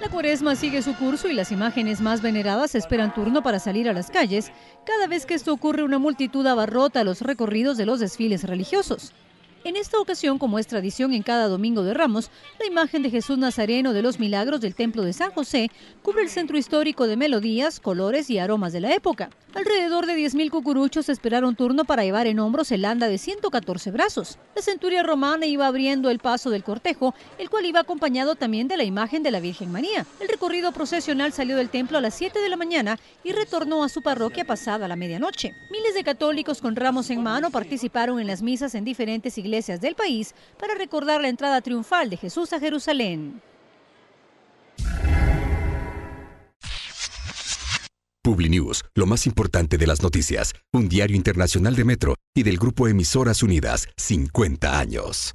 La cuaresma sigue su curso y las imágenes más veneradas esperan turno para salir a las calles. Cada vez que esto ocurre, una multitud abarrota los recorridos de los desfiles religiosos. En esta ocasión, como es tradición en cada domingo de Ramos, la imagen de Jesús Nazareno de los Milagros del Templo de San José cubre el centro histórico de melodías, colores y aromas de la época. Alrededor de 10.000 cucuruchos esperaron turno para llevar en hombros el anda de 114 brazos. La centuria romana iba abriendo el paso del cortejo, el cual iba acompañado también de la imagen de la Virgen María. El recorrido procesional salió del templo a las 7 de la mañana y retornó a su parroquia pasada la medianoche. Miles de católicos con ramos en mano participaron en las misas en diferentes iglesias del país para recordar la entrada triunfal de Jesús a Jerusalén. PubliNews, lo más importante de las noticias, un diario internacional de Metro y del grupo Emisoras Unidas, 50 años.